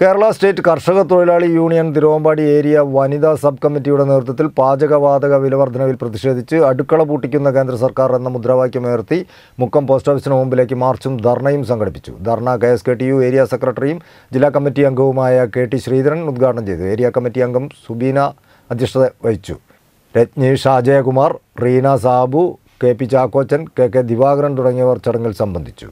Kerala state കർഷക തൊഴിലാളി union Thiruvambady area വനിതാ സബ് കമ്മിറ്റിയുടെ നേതൃത്വത്തിൽ പാചകവാതക വിലവർദ്ധനവിൽ പ്രതിഷേധിച്ച് അടുക്കള പൂട്ടിക്കുന്ന കേന്ദ്ര സർക്കാർ എന്ന മുദ്രാവാക്യമുയർത്തി മുക്കം പോസ്റ്റ് ഓഫീസിന് മുമ്പിലേക്ക് മാർച്ചും ധർണയും സംഘടിപ്പിച്ചു ധർണ K S K T U area സെക്രട്ടറിയും ജില്ലാ കമ്മിറ്റി അംഗവുമായ കെ ടി ശ്രീധരൻ ഉദ്ഘാടനം ചെയ്തു ഏരിയ കമ്മിറ്റി അംഗം സുബീന അധ്യക്ഷത വഹിച്ചു Rajneesh Ajayakumar Reena Sabu K P Chakkochan K K Divakaran തുടങ്ങിയവർ ചടങ്ങിൽ സംബന്ധിച്ചു